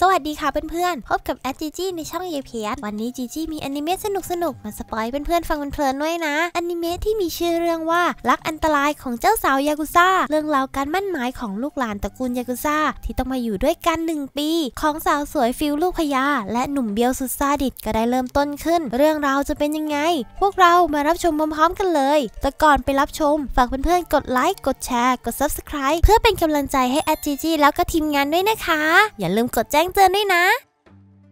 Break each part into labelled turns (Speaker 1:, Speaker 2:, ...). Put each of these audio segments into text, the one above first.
Speaker 1: สวัสดีค่ะเพื่อนๆ พบกับแอดจีจีในช่องเยเพียวันนี้จีจีมีอนิเมะสนุกสนุกมาสปอยเพื่อนๆ ฟังเพลินๆด้วยนะอนิเมะที่มีชื่อเรื่องว่า รักอันตรายของเจ้าสาวยากุซ่าเรื่องราวการมั่นหมายของลูกหลานตระกูลยากุซ่าที่ต้องมาอยู่ด้วยกัน 1 ปี ของสาวสวยฟิลลูกพยา และหนุ่มเบียวสุดซาดิสก็ได้เริ่มต้นขึ้น เรื่องราวจะเป็นยังไง พวกเรามารับชมพร้อมๆ กันเลย แต่ก่อนไปรับชมฝากเพื่อนๆกดไลค์กดแชร์กด Subscribe เพื่อเป็นกำลังใจให้แอดจีจีแล้วก็ทีมงานด้วยนะคะ อย่าลืมกดแจ้งงเตือนด้วยนะ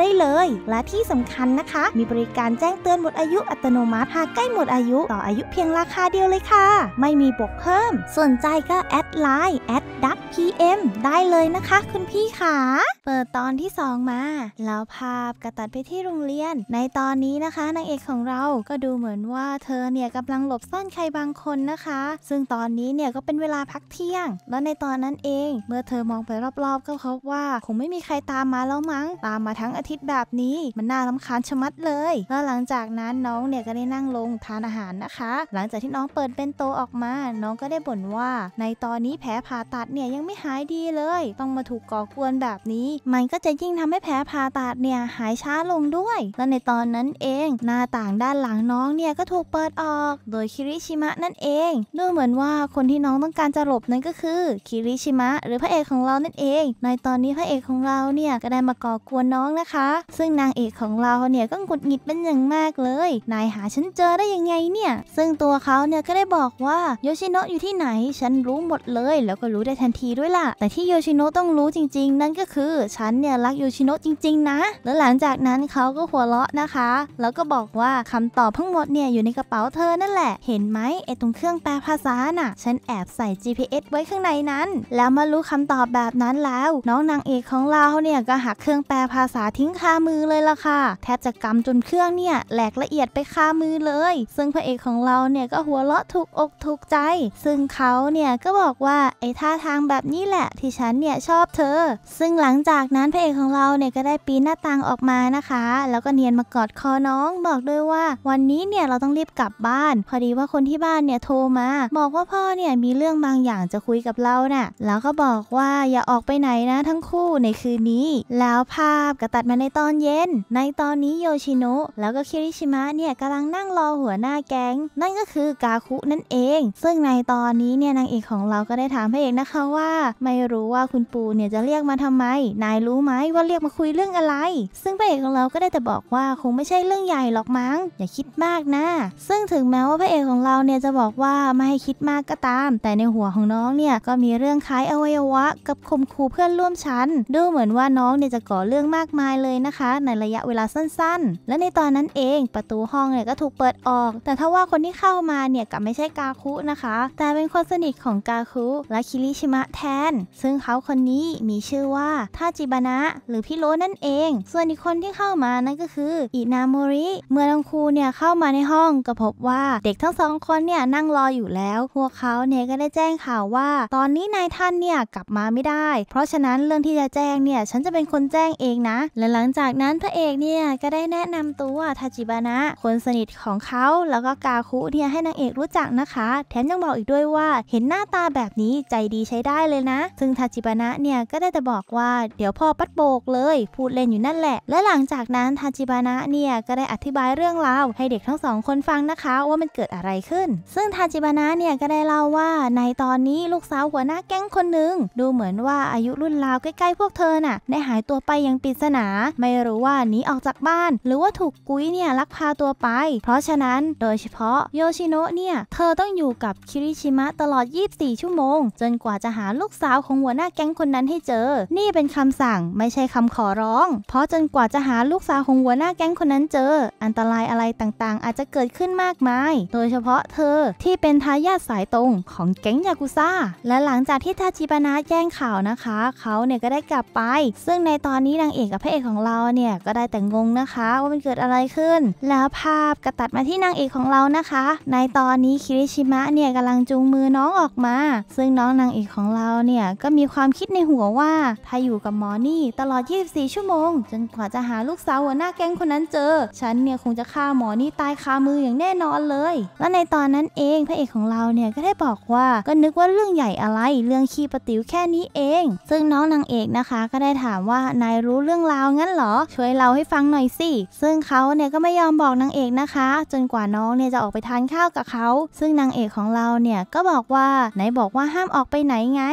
Speaker 1: ได้เลย และที่สำคัญนะคะ มีบริการแจ้งเตือนหมดอายุอัตโนมัติ หากใกล้หมดอายุ ต่ออายุเพียงราคาเดียวเลยค่ะ ไม่มีบวกเพิ่มสนใจก็ แอดไลน์แอดดักพีเอ็มได้เลยนะคะ คุณพี่ขา เปิดตอนที่2มา แล้วภาพกระตัดไปที่โรงเรียน ในตอนนี้นะคะ นางเอกของเราก็ดูเหมือนว่าเธอเนี่ยกำลังหลบซ่อนใครบางคนนะคะ ซึ่งตอนนี้เนี่ยก็เป็นเวลาพักเที่ยง แล้วในตอนนั้นเองเมื่อเธอมองไปรอบๆ ก็พบว่า คงไม่มีใครตามมาแล้วมั้งตามมาทั้งอาทิตย์แบบนี้มันน่าลำคาญชะมัดเลยแล้วหลังจากนั้นน้องเนี่ยก็ได้นั่งลงทานอาหารนะคะ หลังจากที่น้องเปิดเป็นโตออกมา น้องก็ได้บ่นว่าในตอนนี้แผลผ่าตัดเนี่ยยังไม่หายดีเลย ต้องมาถูกก่อกวนแบบนี้ มันก็จะยิ่งทำให้แผลผ่าตัดเนี่ยหายช้าลงด้วย และในตอนนั้นเองหน้าต่างด้านหลังน้องเนี่ยก็ถูกเปิดออกโดยคิริชิมะนั่นเอง ดูเหมือนว่าคนที่น้องต้องการจะหลบนั่นก็คือคิริชิมะหรือพระเอกของเรานั่นเอง ในตอนนี้พระเอกของเราเนี่ยก็ได้มาก่อกวนน้องนะคะคะซึ่งนางเอกของเราเนี่ยก็หงุดหงิดเป็นอย่างมากเลย นายหาฉันเจอได้ยังไงเนี่ย ซึ่งตัวเขาเนี่ยก็ได้บอกว่าโยชิโนะอยู่ที่ไหนฉันรู้หมดเลยแล้วก็รู้ได้ทันทีด้วยล่ะ แต่ที่โยชิโนะต้องรู้จริงๆ นั่นก็คือ ฉันเนี่ยรักโยชิโนะจริงๆ นะ แล้วหลังจากนั้นเขาก็หัวเราะนะคะ แล้วก็บอกว่าคำตอบทั้งหมดเนี่ยอยู่ในกระเป๋าเธอนั่นแหละเห็นไหมไอตรงเครื่องแปลภาษาน่ะฉันแอบใส่ GPS ไว้ข้างในนั้น แล้วมารู้คำตอบแบบนั้นแล้ว น้องนางเอกของเราเนี่ยก็หักเครื่องแปลภาษาททิ้งคามือเลยล่ะค่ะ แทบจะกำจนเครื่องเนี่ยแหลกละเอียดไปคามือเลย ซึ่งพระเอกของเราเนี่ยก็หัวเราะถูกอกถูกใจ ซึ่งเขาเนี่ยก็บอกว่าไอ้ท่าทางแบบนี้แหละ ที่ฉันเนี่ยชอบเธอ ซึ่งหลังจากนั้นพระเอกของเราเนี่ยก็ได้ปีนหน้าต่างออกมานะคะ แล้วก็เนียนมากอดคอน้อง บอกด้วยว่าวันนี้เนี่ยเราต้องรีบกลับบ้าน พอดีว่าคนที่บ้านเนี่ยโทรมาบอกว่าพ่อเนี่ยมีเรื่องบางอย่างจะคุยกับเรานะ่ะแล้วก็บอกว่าอย่าออกไปไหนนะทั้งคู่ในคืนนี้ แล้วภาพก็ตัดมาในตอนเย็น ในตอนนี้โยชิโนะแล้วก็คิริชิมะเนี่ยกำลังนั่งรอหัวหน้าแก๊งนั่นก็คือกาคุนั่นเอง ซึ่งในตอนนี้เนี่ยนางเอกของเราก็ได้ถามพระเอกนะคะว่าไม่รู้ว่าคุณปูเนี่ยจะเรียกมาทำไม นายรู้ไหมว่าเรียกมาคุยเรื่องอะไร ซึ่งพระเอกของเราก็ได้แต่บอกว่าคงไม่ใช่เรื่องใหญ่หรอกมั้งอย่าคิดมากนะ ซึ่งถึงแม้ว่าพระเอกของเราเนี่ยจะบอกว่าไม่ให้คิดมากก็ตาม แต่ในหัวของน้องเนี่ยก็มีเรื่องคล้ายอวัยวะ กับคมคูเพื่อนร่วมชั้นดูเหมือนว่าน้องเนี่ยจะก่อเรื่องมากมายเลยนะคะในระยะเวลาสั้นๆ และในตอนนั้นเองประตูห้องเนี่ยก็ถูกเปิดออก แต่ถ้าว่าคนที่เข้ามาเนี่ยกับไม่ใช่กาคุนะคะ แต่เป็นคนสนิทของกาคุ และคิริชิมะแทน ซึ่งเขาคนนี้มีชื่อว่า ทาจิบานะ หรือพี่โลนั่นเอง ส่วนอีกคนที่เข้ามานั่นก็คืออินามุริ เมื่อทังคูเนี่ยเข้ามาในห้องก็พบว่าเด็กทั้งสองคนเนี่ยนั่งรออยู่แล้ว พวกเขาเนี่ยก็ได้แจ้งข่าวว่า ตอนนี้นายท่านเนี่ยกลับมาไม่ได้ เพราะฉะนั้นเรื่องที่จะแจ้งเนี่ยฉันจะเป็นคนแจ้งเองนะและหลังจากนั้นพระเอกเนี่ยก็ได้แนะนำตัวทาจิบานะ คนสนิทของเขาแล้วก็กาคุเนี่ยให้นางเอกรู้จักนะคะแถมยังบอกอีกด้วยว่าเห็นหน้าตาแบบนี้ใจดีใช้ได้เลยนะ ซึ่งทาจิบานะเนี่ยก็ได้แต่บอกว่าเดี๋ยวพ่อปัดโบกเลย พูดเล่นอยู่นั่นแหละ และหลังจากนั้นทาจิบานะเนี่ยก็ได้อธิบายเรื่องราวให้เด็กทั้งสองคนฟังนะคะ ว่ามันเกิดอะไรขึ้น ซึ่งทาจิบานะเนี่ยก็ได้เล่าว่าในตอนนี้ลูกสาวหัวหน้าแก๊งคนหนึ่งดูเหมือนว่าอายุรุ่นราวใกล้ๆพวกเธอน่ะได้หายตัวไปอย่างปริศนาไม่รู้ว่าหนีออกจากบ้าน หรือว่าถูกกุ้ยเนี่ยลักพาตัวไป เพราะฉะนั้นโดยเฉพาะโยชิโนะเนี่ยเธอต้องอยู่กับคิริชิมะตลอด 24 ชั่วโมง จนกว่าจะหาลูกสาวของหัวหน้าแก๊งคนนั้นให้เจอ นี่เป็นคำสั่งไม่ใช่คำขอร้อง เพราะจนกว่าจะหาลูกสาวของหัวหน้าแก๊งคนนั้นเจอ อันตรายอะไรต่างๆ อาจจะเกิดขึ้นมากมาย โดยเฉพาะเธอที่เป็นทายาทสายตรงของแก๊งยากุซ่า และหลังจากที่ทาจิบานะแจ้งข่าวนะคะ เขาเนี่ยก็ได้กลับไป ซึ่งในตอนนี้นางเอกกับพระเอกของเราเนี่ยก็ได้แต่งงนะคะว่ามันเกิดอะไรขึ้น แล้วภาพกระตัดมาที่นางเอกของเรานะคะ ในตอนนี้คิริชิมะเนี่ยกำลังจูงมือน้องออกมา ซึ่งน้องนางเอกของเราเนี่ยก็มีความคิดในหัวว่าถ้าอยู่กับหมอนี่ตลอด 24 ชั่วโมง จนกว่าจะหาลูกสาวหัวหน้าแก๊งคนนั้นเจอ ฉันเนี่ยคงจะฆ่าหมอนี่ตายคามืออย่างแน่นอนเลย และในตอนนั้นเองพระเอกของเราเนี่ยก็ได้บอกว่าก็นึกว่าเรื่องใหญ่อะไรเรื่องขี้ปติ๋วแค่นี้เอง ซึ่งน้องนางเอกนะคะก็ได้ถามว่านายรู้เรื่องราวงั้นเหรอช่วยเราให้ฟังหน่อยสิ ซึ่งเขาเนี่ยก็ไม่ยอมบอกนางเอกนะคะ จนกว่าน้องเนี่ยจะออกไปทานข้าวกับเขา ซึ่ง นางเอกของเราเนี่ยก็บอกว่าไหนบอกว่าห้ามออกไปไหนไง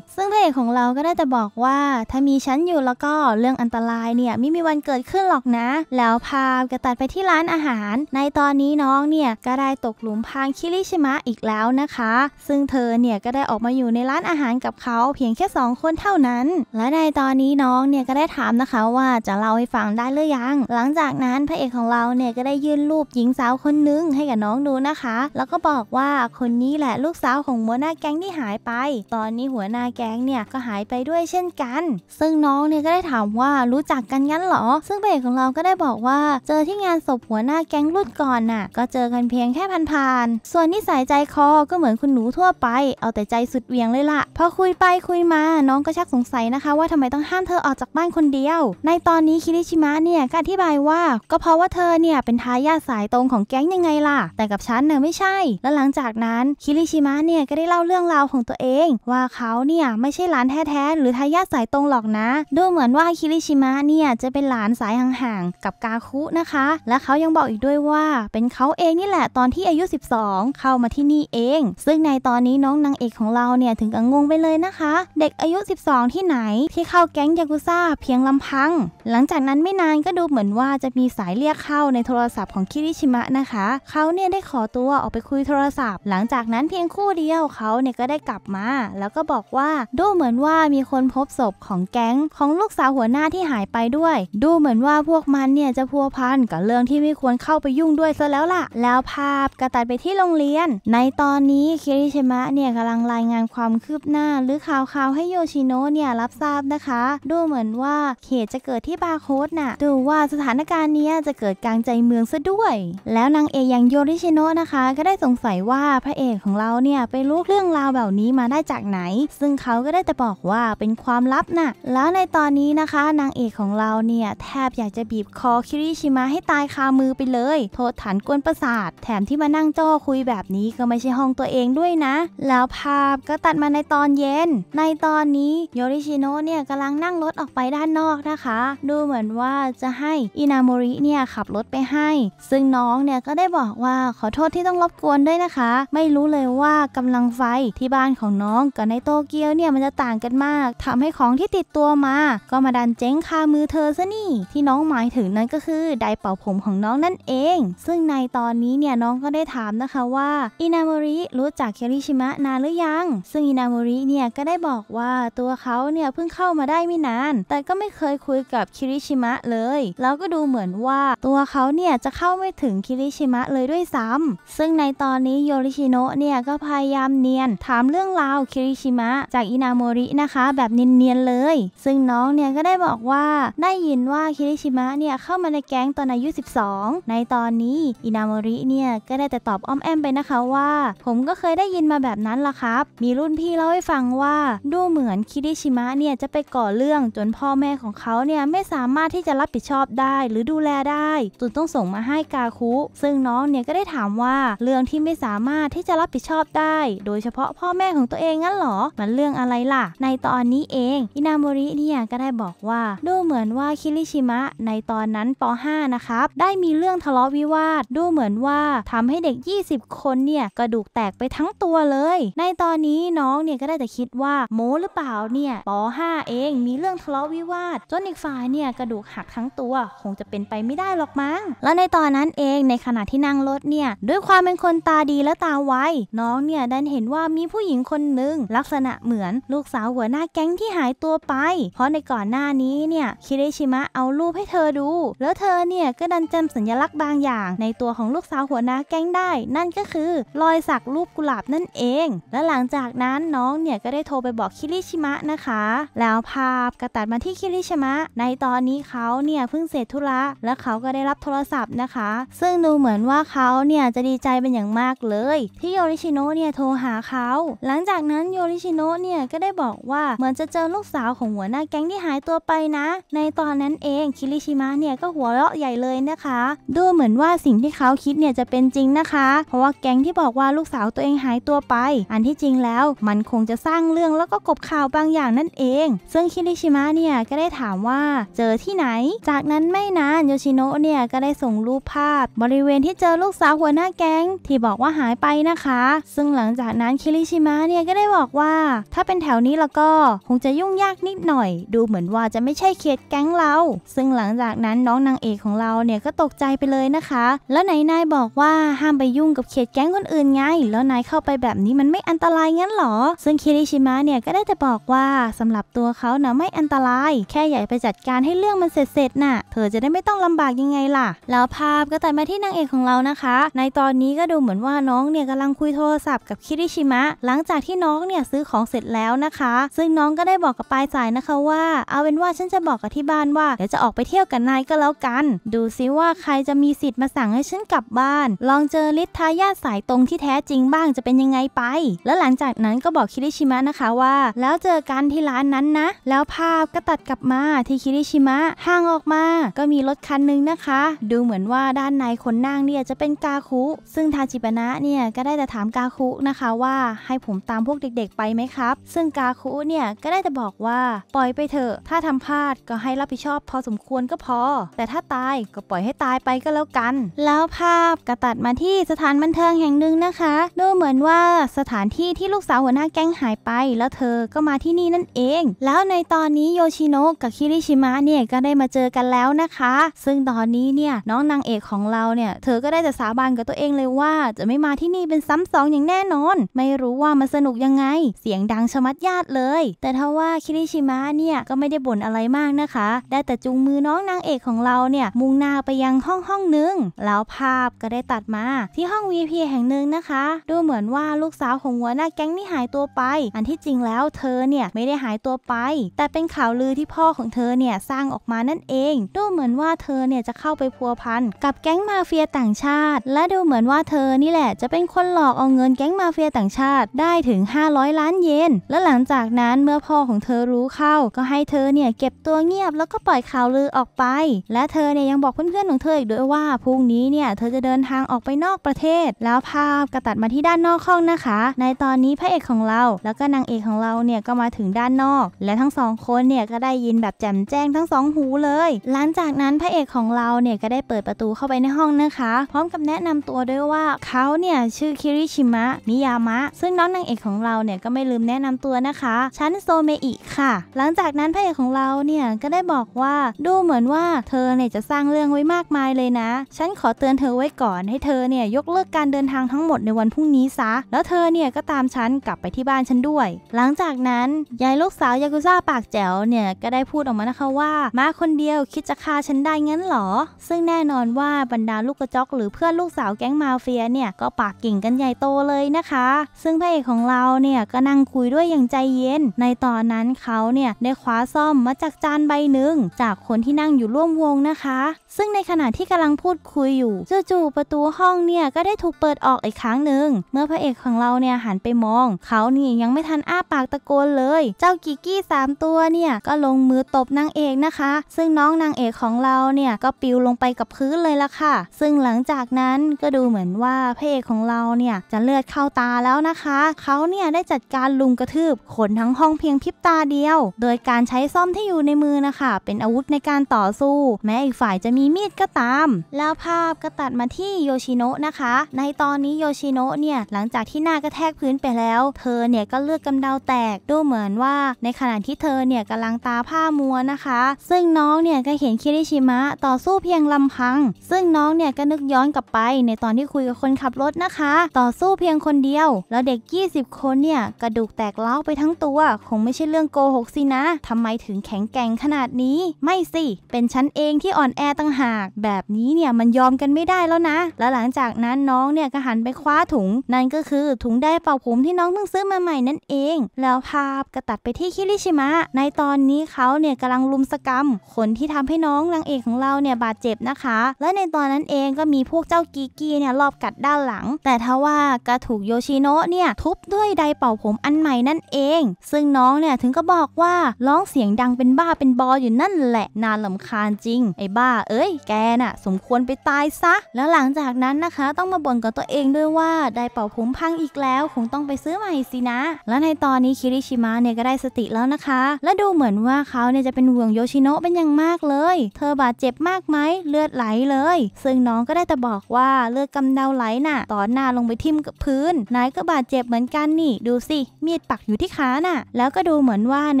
Speaker 1: ซึ่งพระเอกของเราก็ได้แต่บอกว่าถ้ามีฉันอยู่แล้วก็เรื่องอันตรายเนี่ยไม่มีวันเกิดขึ้นหรอกนะ แล้วพาก็ตัดไปที่ร้านอาหาร ในตอนนี้น้องเนี่ยก็ได้ตกหลุมพางคิริชิมะอีกแล้วนะคะ ซึ่งเธอเนี่ยก็ได้ออกมาอยู่ในร้านอาหารกับเขาเพียงแค่2คนเท่านั้น และในตอนนี้น้องเนี่ยก็ได้ถามนะคะว่าจะเล่าให้ฟังได้หรือยังหลังจากนั้นพระเอกของเราเนี่ยก็ได้ยื่นรูปหญิงสาวคนนึงให้กับน้องดูนะคะ แล้วก็บอกว่าคนนี้แหละลูกสาวของหัวหน้าแก๊งที่หายไป ตอนนี้หัวหน้าแก๊งเนี่ยก็หายไปด้วยเช่นกัน ซึ่งน้องเนี่ยก็ได้ถามว่ารู้จักกันงั้นหรอ ซึ่งพระเอกของเราก็ได้บอกว่าเจอที่งานศพหัวหน้าแก๊งรุ่นก่อนน่ะก็เจอกันเพียงแค่ผ่านๆส่วนนิสัยใจคอก็เหมือนคุณหนูทั่วไป เอาแต่ใจสุดเวียงเลยละ่ะพอคุยไปคุยมาน้องก็ชักสงสัยนะคะ ว่าทำไมต้องห้ามเธอออกจากบ้านคนเดียว ในตอนนี้คิริชิมะเนี่ยก็อธิบายว่าก็เพราะว่าเธอเนี่ยเป็นทายาทสายตรงของแก๊งยังไงล่ะแต่กับฉันเนี่ยไม่ใช่ แล้วหลังจากนั้นคิริชิมะเนี่ยก็ได้เล่าเรื่องราวของตัวเองว่าเขาเนี่ยไม่ใช่หลานแท้ๆหรือทายาทสายตรงหรอกนะดูเหมือนว่าคิริชิมะเนี่ยจะเป็นหลานสายห่างๆกับกาคุนะคะและเขายังบอกอีกด้วยว่าเป็นเขาเองนี่แหละตอนที่อายุ 12 เข้ามาที่นี่เอง ซึ่งในตอนนี้น้องนางเอกของเราเนี่ยถึงกับงงไปเลยนะคะ เด็กอายุ 12 ที่ไหน ที่เข้าแก๊งยากุซ่าเพียงลำพังหลังจากนั้นไม่นานก็ดูเหมือนว่าจะมีสายเรียกเข้าในโทรศัพท์ของคิริชิมะนะคะเขาเนี่ยได้ขอตัวออกไปคุยโทรศัพท์ หลังจากนั้นเพียงคู่เดียวเขาเนี่ยก็ได้กลับมา แล้วก็บอกว่าดูเหมือนว่ามีคนพบศพของแก๊งของลูกสาวหัวหน้าที่หายไปด้วย ดูเหมือนว่าพวกมันเนี่ยจะพัวพันกับเรื่องที่ไม่ควรเข้าไปยุ่งด้วยซะแล้วล่ะ แล้วภาพกระตัดไปที่โรงเรียน ในตอนนี้คิริชิมะเนี่ยกำลังรายงานความคืบหน้าหรือข่าวๆให้โยชิโนะเนี่ยรับทราบนะคะดูเหมือนว่าเหตุจะเกิดที่ที่บาร์โค้ดน่ะ ดูว่าสถานการณ์นี้จะเกิดกลางใจเมืองซะด้วย แล้วนางเอกอย่างโยริชิโนะนะคะ ก็ได้สงสัยว่าพระเอกของเราเนี่ยไปรู้เรื่องราวแบบนี้มาได้จากไหน ซึ่งเขาก็ได้แต่บอกว่าเป็นความลับนะ่ะแล้วในตอนนี้นะคะ นางเอกของเราเนี่ย แทบอยากจะบีบคอคิริชิมะให้ตายคามือไปเลย โทษฐานกวนประสาท แถมที่มานั่งจ้อคุยแบบนี้ก็ไม่ใช่ห้องตัวเองด้วยนะ แล้วภาพก็ตัดมาในตอนเย็น ในตอนนี้โยริชิโนะเนี่ยกำลังนั่งรถออกไปด้านนอกนะคะดูเหมือนว่าจะให้อินามมริเนี่ยขับรถไปให้ ซึ่งน้องเนี่ยก็ได้บอกว่าขอโทษที่ต้องรบกวนด้วยนะคะ ไม่รู้เลยว่ากำลังไฟที่บ้านของน้องกับในโตเกียวเนี่ยมันจะต่างกันมาก ทำให้ของที่ติดตัวมา ก็มาดันเจ๊งคามือเธอซะนี่ ที่น้องหมายถึงนั้นก็คือไดเป่าผมของน้องนั่นเอง ซึ่งในตอนนี้เนี่ยน้องก็ได้ถามนะคะว่าอินามมริรู้จักเคริชิมะนานหรือยังซึ่งอินามมริเนี่ยก็ได้บอกว่าตัวเขาเนี่ยเพิ่งเข้ามาได้ไม่นานแต่ก็ไม่เคยคุยกับคิริชิมะเลย แล้วก็ดูเหมือนว่าตัวเขาเนี่ยจะเข้าไม่ถึงคิริชิมะเลยด้วยซ้ำซึ่งในตอนนี้โยริชิโนะเนี่ยก็พยายามเนียนถามเรื่องราวคิริชิมะจากอินาโมรินะคะแบบเนียนๆเลย ซึ่งน้องเนี่ยก็ได้บอกว่าได้ยินว่าคิริชิมะเนี่ยเข้ามาในแก๊งตอนอายุ12 ในตอนนี้อินาโมริเนี่ยก็ได้แต่ตอบอ้อมแอมไปนะคะว่าผมก็เคยได้ยินมาแบบนั้นล่ะครับ มีรุ่นพี่เล่าให้ฟังว่าดูเหมือนคิริชิมะเนี่ยจะไปก่อเรื่องจนพ่อแม่ของเขาเนี่ยไม่ไม่สามารถที่จะรับผิดชอบได้หรือดูแลได้จนต้องส่งมาให้กาคุซึ่งน้องเนี่ยก็ได้ถามว่าเรื่องที่ไม่สามารถที่จะรับผิดชอบได้ โดยเฉพาะพ่อแม่ของตัวเองงั้นหรอมันเรื่องอะไรล่ะ ในตอนนี้เองอินามุริเนี่ยก็ได้บอกว่าดูเหมือนว่าคิริชิมะในตอนนั้นป .5 นะครับ ได้มีเรื่องทะเลาะวิวาท ดูเหมือนว่าทำให้เด็ก 20 คนเนี่ยกระดูกแตกไปทั้งตัวเลย ในตอนนี้น้องเนี่ยก็ได้แต่คิดว่าโมหรือเปล่าเนี่ยป .5 เองมีเรื่องทะเลาะวิวาทจนอีกฝ่ายเนี่ยกระดูกหักทั้งตัวคงจะเป็นไปไม่ได้หรอกมั้ง แล้วในตอนนั้นเองในขณะที่นั่งรถเนี่ย ด้วยความเป็นคนตาดีและตาไวน้องเนี่ยดันเห็นว่ามีผู้หญิงคนหนึ่งลักษณะเหมือนลูกสาวหัวหน้าแก๊งที่หายตัวไป เพราะในก่อนหน้านี้เนี่ยคิเรชิมะเอารูปให้เธอดู แล้วเธอเนี่ย ก็ดันจาสัญลักษณ์บางอย่าง ในตัวของลูกสาวหัวหน้าแก๊งได้ นั่นก็คือรอยสักรูปกุหลาบนั่นเองและหลังจากนั้นน้องเนี่ยก็ได้โทรไปบอกคิริชิมะนะคะ แล้วภาพกระตัดมาที่คิริชิมะในตอนนี้เขาเนี่ยเพิ่งเสร็จธุระและเขาก็ได้รับโทรศัพท์นะคะ ซึ่งดูเหมือนว่าเขาเนี่ยจะดีใจเป็นอย่างมากเลย ที่โยริชิโนะเนี่ยโทรหาเขาหลังจากนั้นโยริชิโนะเนี่ยก็ได้บอกว่าเหมือนจะเจอลูกสาวของหัวหน้าแก๊งที่หายตัวไปนะในตอนนั้นเองคิริชิมะเนี่ยก็หัวเราะใหญ่เลยนะคะดูเหมือนว่าสิ่งที่เขาคิดเนี่ยจะเป็นจริงนะคะ เพราะว่าแก๊งที่บอกว่าลูกสาวตัวเองหายตัวไป อันที่จริงแล้วมันคงจะสร้างเรื่องแล้วก็กบข่าวบางอย่างนั่นเอง ซึ่งคิริชิมะเนี่ยก็ได้ถามว่าเจอที่ไหน จากนั้นไม่นานโยชิโนะเนี่ย ก็ได้ส่งรูปภาพบริเวณที่เจอลูกสาวหัวหน้าแก๊งที่บอกว่าหายไปนะคะ ซึ่งหลังจากนั้นคิริชิมะเนี่ยก็ได้บอกว่าถ้าเป็นแถวนี้แล้วก็คงจะยุ่งยากนิดหน่อย ดูเหมือนว่าจะไม่ใช่เขตแก๊งเรา ซึ่งหลังจากนั้นน้องนางเอกของเราเนี่ยก็ตกใจไปเลยนะคะ แล้วไหนนายบอกว่าห้ามไปยุ่งกับเขตแก๊งคนอื่นไง แล้วนายเข้าไปแบบนี้มันไม่อันตรายงั้นหรอซึ่งคิริชิมะเนี่ยก็ได้แต่บอกว่าสำหรับตัวเขานะไม่อันตรายแค่อยากไปจัดการการให้เรื่องมันเสร็จๆน่ะ เธอจะได้ไม่ต้องลำบากยังไงล่ะ แล้วภาพก็ตัดมาที่นางเอกของเรานะคะ ในตอนนี้ก็ดูเหมือนว่าน้องเนี่ยกำลังคุยโทรศัพท์กับคิริชิมะ หลังจากที่น้องเนี่ยซื้อของเสร็จแล้วนะคะ ซึ่งน้องก็ได้บอกกับปลายสายนะคะว่า เอาเป็นว่าฉันจะบอกกับที่บ้านว่าเดี๋ยวจะออกไปเที่ยวกับนายก็แล้วกัน ดูซิว่าใครจะมีสิทธิ์มาสั่งให้ฉันกลับบ้าน ลองเจอฤทธายาสายตรงที่แท้จริงบ้างจะเป็นยังไงไป แล้วหลังจากนั้นก็บอกคิริชิมะนะคะว่า แล้วเจอกันที่ร้านนั้นนะ แล้วภาพก็ตัดกลับมาที่คิริชิมะห่างออกมา ก็มีรถคันนึงนะคะ ดูเหมือนว่าด้านในคนนั่งเนี่ยจะเป็นกาคุ ซึ่งทาจิปนะเนี่ยก็ได้แต่ถามกาคุนะคะว่าให้ผมตามพวกเด็กๆไปไหมครับ ซึ่งกาคุเนี่ย ก็ได้แต่บอกว่าปล่อยไปเถอะ ถ้าทำพลาดก็ให้รับผิดชอบพอสมควรก็พอ แต่ถ้าตายก็ปล่อยให้ตายไปก็แล้วกัน แล้วภาพกระตัดมาที่สถานบันเทิงแห่งหนึ่งนะคะ ดูเหมือนว่าสถานที่ที่ลูกสาวหัวหน้าแก๊งหายไป แล้วเธอก็มาที่นี่นั่นเอง แล้วในตอนนี้โยชิโนะกับคิริชิมะะเนี่ยก็ได้มาเจอกันแล้วนะคะ ซึ่งตอนนี้เนี่ยน้องนางเอกของเราเนี่ยเธอก็ได้แต่สาบานกับตัวเองเลยว่า จะไม่มาที่นี่เป็นซ้ำสองอย่างแน่นอนไม่รู้ว่ามันสนุกยังไง เสียงดังชะมัดญาติเลย แต่ทว่าคิริชิมะเนี่ยก็ไม่ได้บ่นอะไรมากนะคะได้แต่จูงมือน้องนางเอกของเราเนี่ยมุ่งหน้าไปยังห้องห้องหนึ่งแล้วภาพก็ได้ตัดมาที่ห้องวีพีแห่งหนึ่งนะคะดูเหมือนว่าลูกสาวของหัวหน้าแก๊งนี่หายตัวไป อันที่จริงแล้วเธอเนี่ยไม่ได้หายตัวไป แต่เป็นข่าวลือที่พ่อของเธอเนี่ยสร้างออกมานั่นเอง ดูเหมือนว่าเธอเนี่ยจะเข้าไปพัวพันกับแก๊งมาเฟียต่างชาติ และดูเหมือนว่าเธอนี่แหละ จะเป็นคนหลอกเอาเงินแก๊งมาเฟียต่างชาติได้ถึง 500 ล้านเยนและหลังจากนั้นเมื่อพ่อของเธอรู้เข้า ก็ให้เธอเนี่ยเก็บตัวเงียบแล้วก็ปล่อยข่าวลือออกไป และเธอเนี่ยยังบอกเพื่อนๆของเธออีกด้วยว่าพรุ่งนี้เนี่ยเธอจะเดินทางออกไปนอกประเทศ แล้วภาพกระตัดมาที่ด้านนอกห้องนะคะ ในตอนนี้พระเอกของเรา แล้วก็นางเอกของเราเนี่ยก็มาถึงด้านนอก และทั้งสองคนเนี่ยก็ได้ยินแบบแจ่มแจ้งทั้งสองหูเลย หลังจากนั้นพระเอกของเราเนี่ยก็ได้เปิดประตูเข้าไปในห้องนะคะ พร้อมกับแนะนำตัวด้วยว่าเขาเนี่ยชื่อคิริชิมะมิยามะซึ่งน้องนางเอกของเราเนี่ยก็ไม่ลืมแนะนำตัวนะคะชั้นโซเมอิค่ะ หลังจากนั้นพระเอกของเราเนี่ยก็ได้บอกว่าดูเหมือนว่าเธอเนี่ยจะสร้างเรื่องไว้มากมายเลยนะ ฉันขอเตือนเธอไว้ก่อนให้เธอเนี่ยยกเลิกการเดินทางทั้งหมดในวันพรุ่งนี้ซะแล้วเธอเนี่ยก็ตามฉันกลับไปที่บ้านฉันด้วย หลังจากนั้นยายลูกสาวยากุซ่าปากแจ๋วเนี่ยก็ได้พูดออกมานะคะว่า่าม้าคนเดียวคิดจะฆ่าฉันได้งั้นหรอ ซึ่งแน่นอนว่าบรรดาลูกกระจอก หรือเพื่อนลูกสาวแก๊งมาเฟียเนี่ยก็ปากกิ่งกันใหญ่โตเลยนะคะ ซึ่งพระเอกของเราเนี่ยก็นั่งคุยด้วยอย่างใจเย็น ในตอนนั้นเขาเนี่ยได้คว้าซ่อมมาจากจานใบหนึ่งจากคนที่นั่งอยู่ร่วมวงนะคะ ซึ่งในขณะที่กำลังพูดคุยอยู่จู่ๆประตูห้องเนี่ยก็ได้ถูกเปิดออกอีกครั้งหนึ่งเมื่อพระเอกของเราเนี่ยหันไปมองเขานี่ยังไม่ทันอ้าปากตะโกนเลย เจ้ากิกี้3ตัวเนี่ยก็ลงมือตบนางเอกอกนะคะซึ่งน้องนางเอกของเราเนี่ยก็ปิวลงไปกับพื้นเลยละค่ะ ซึ่งหลังจากนั้นก็ดูเหมือนว่าพระเอกของเราเนี่ยจะเลือดเข้าตาแล้วนะคะ เขาเนี่ยได้จัดการลุมกระทืบขนทั้งห้องเพียงพริบตาเดียว โดยการใช้ซ่อมที่อยู่ในมือนะคะเป็นอาวุธในการต่อสู้ แม้อีกฝ่ายจะมีมีดก็ตาม แล้วภาพก็ตัดมาที่โยชิโนะนะคะในตอนนี้โยชิโนะเนี่ยหลังจากที่หน้ากระแทกพื้นไปแล้วเธอเนี่ยก็เลือดกำเดาแตกดูเหมือนว่าในขณะที่เธอเนี่ยกำลังตาผ้ามัวนะคะซึ่งน้องเนี่ยก็เห็นคิริชิมะต่อสู้เพียงลำพัง ซึ่งน้องเนี่ยก็นึกย้อนกลับไป ในตอนที่คุยกับคนขับรถนะคะ ต่อสู้เพียงคนเดียว แล้วเด็ก 20 คนเนี่ยกระดูกแตกเล้าไปทั้งตัว คงไม่ใช่เรื่องโกหกสินะทำไมถึงแข็งแกร่งขนาดนี้ไม่สิ เป็นฉันเองที่อ่อนแอต่างหากแบบนี้เนี่ยมันยอมกันไม่ได้แล้วนะ แล้วหลังจากนั้นน้องเนี่ยก็หันไปคว้าถุง นั่นก็คือถุงได้เป่าผมที่น้องเพิ่งซื้อมาใหม่นั่นเอง แล้วภาพก็ตัดไปที่คิริชิมะในตอนนี้เขาเนี่ยกำลังลุมมสกรรมคนที่ทำให้น้องนางเอกของเราเนี่ยบาดเจ็บนะคะ และในตอนนั้นเองก็มีพวกเจ้ากีกี้เนี่ยรอบกัดด้านหลัง แต่ทว่าก็ถูกโยชิโนะเนี่ยทุบด้วยไดเป่าผมอันใหม่นั่นเอง ซึ่งน้องเนี่ยถึงก็บอกว่าร้องเสียงดังเป็นบ้าเป็นบออยู่นั่นแหละนานลำคาญจริง ไอ้บ้า เอ้ย แกน่ะสมควรไปตายซะ แล้วหลังจากนั้นนะคะ ต้องมาบ่นกับตัวเองด้วยว่าไดเป่าผมพังอีกแล้ว คงต้องไปซื้อใหม่สินะ และในตอนนี้คิริชิมะเนี่ยก็ได้สติแล้วนะคะ และดูเหมือนว่าเขาเนี่ยจะเป็นห่วงโยชิโนะเป็นอย่างมากเลย เธอบาดเจ็บมากไหมเลือดไหลเลย ซึ่งน้องก็ได้แต่บอกว่าเลือดกำเดาไหลน่ะตอนหน้าลงไปทิ่มกับพื้นนายก็บาดเจ็บเหมือนกันนี่ ดูสิ มีดปักอยู่ที่ขาน่ะแล้วก็ดูเหมือนว่าใน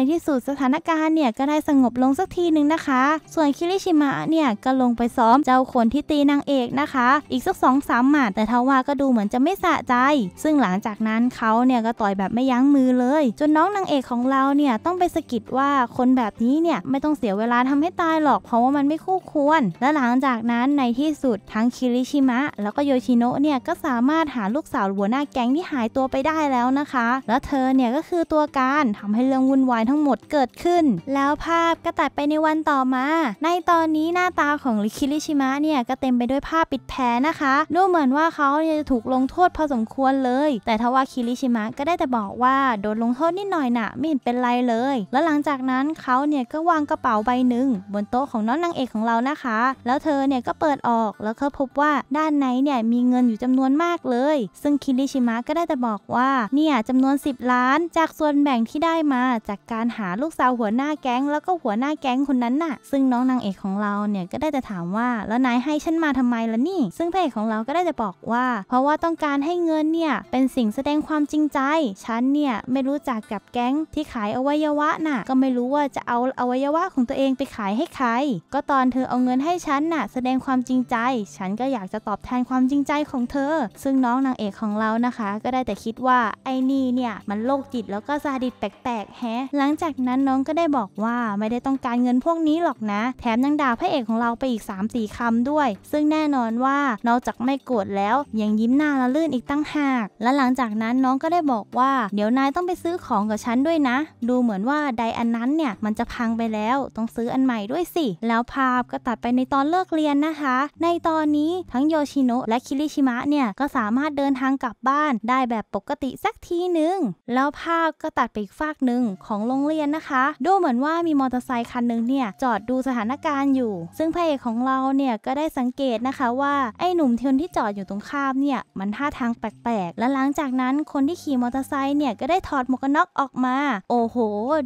Speaker 1: ที่สุดสถานการณ์เนี่ย ก็ได้สงบลงสักทีหนึ่งนะคะ ส่วนคิริชิมะเนี่ย ก็ลงไปซ้อมเจ้าคนที่ตีนางเอกนะคะ อีกสักสองสามหมัดแต่ทว่าก็ดูเหมือนจะไม่สะใจ ซึ่งหลังจากนั้นเขาเนี่ยก็ต่อยแบบไม่ยั้งมือเลย จนน้องนางเอกของเราเนี่ยต้องไปสะกิดว่าคนแบบนี้เนี่ยไม่ต้องเสียเวลาทำให้ตายหรอกเพราะว่ามันไม่คู่ควร และหลังจากนั้นในที่สุดทั้งคิริชิมะแล้วก็โยชิโนะเนี่ยก็สามารถหาลูกสาวหัวหน้าแก๊งที่หายตัวไปได้แล้วนะคะ แล้วเธอเนี่ยก็คือตัวการทำให้เรื่องวุ่นวายทั้งหมดเกิดขึ้น แล้วภาพก็ตัดไปในวันต่อมา ในตอนนี้หน้าตาของคิริชิมะเนี่ยก็เต็มไปด้วยภาพปิดแผลนะคะดูเหมือนว่าเขาเนี่ยจะถูกลงโทษพอสมควรเลย แต่ทว่าคิริชิมะก็ได้แต่บอกว่าโดนลงโทษนิดหน่อยนะ่ะไม่เห็นเป็นไรเลย แล้วหลังจากนั้นเขาเนี่ยก็วางกระเป๋าใบหนึ่งบนโต๊ะของน้องนางเอกของเรานะคะ แล้วเธอเนี่ยก็เปิดออก แล้วก็พบว่าด้านในเนี่ยมีเงินอยู่จำนวนมากเลย ซึ่งคิริชิมะก็ได้แต่บอกว่าเนี่ยจำนวน 10 ล้านจากส่วนแบ่งที่ได้มาจากการหาลูกสาวหัวหน้าแก๊ง แล้วก็หัวหน้าแก๊งคนนั้นน่ะ ซึ่งน้องนางเอกของเราเนี่ยก็ได้แต่ถามว่าแล้วนายให้ฉันมาทำไมล่ะนี่ ซึ่งพระเอกของเรา ก็ได้แต่บอกว่า เพราะว่าต้องการให้เงินเนี่ยเป็นสิ่งแสดงความจริงใจ ฉันเนี่ยไม่รู้จักกับแก๊งที่ขายอวัยวะน่ะ ก็ไม่รู้ว่าจะเอาอวัยวะาของตัวเองไปขายให้ใคร ก็ตอนเธอเอาเงินให้ฉันน่ะแสดงความจริงใจ ฉันก็อยากจะตอบแทนความจริงใจของเธอ ซึ่งน้องนางเอกของเรานะคะ ก็ได้แต่คิดว่าไอ้นี่เนี่ยมันโรคจิตแล้วก็ซาดิสแปลกๆ แฮะหลังจากนั้นน้องก็ได้บอกว่าไม่ได้ต้องการเงินพวกนี้หรอกนะ แถมยังด่าพระเอกของเราไปอีก3ามสี่คำด้วย ซึ่งแน่นอนว่านอกจากไม่โกรธแล้วยังยิ้มหน้าละลื่นอีกตั้งหากและหลังจากนั้นน้องก็ได้บอกว่า เดี๋ยวนายต้องไปซื้อของกับฉันด้วยนะ ดูเหมือนว่าไดอันนั้นเนี่ยมันจะพังไปแล้วต้องซื้ออันใหม่ด้วยสิ แล้วภาพก็ตัดไปในตอนเลิกเรียนนะคะ ในตอนนี้ทั้งโยชิโนะและคิริชิมะเนี่ยก็สามารถเดินทางกลับบ้านได้แบบปกติสักทีหนึ่ง แล้วภาพก็ตัดไปอีกฝากหนึ่งของโรงเรียนนะคะ ดูเหมือนว่ามีมอเตอร์ไซคันหนึ่งเนี่ยจอดดูสถานการณ์อยู่ ซึ่งพระเอกของเราเนี่ย ก็ได้สังเกตนะคะว่าไอ้หนุ่มเทียนที่จอดอยู่ตรงข้ามเนี่ยมันท่าทางแปลกๆ และหลังจากนั้นคนที่ขี่มอเตอร์ไซค์เนี่ยก็ได้ถอดหมวกกันน็อกออกมา โอ้โห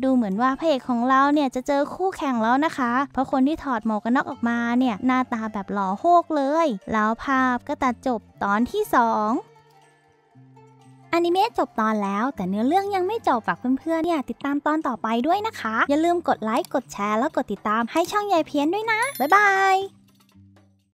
Speaker 1: ดูเหมือนว่าพระเอกของเราเนี่ยจะเจอคู่แข่งแล้วนะคะ เพราะคนที่ถอดหมวกกันน็อกออกมาเนี่ย หน้าตาแบบหล่อโฮกเลย แล้วภาพก็ตัดจบตอนที่ 2อนิเมะจบตอนแล้วแต่เนื้อเรื่องยังไม่จบฝากเพื่อนๆเนี่ย ติดตามตอนต่อไปด้วยนะคะ อย่าลืมกดไลค์ กดแชร์แล้วกดติดตามให้ช่องยายเพี้ยนด้วยนะ บ๊ายบาย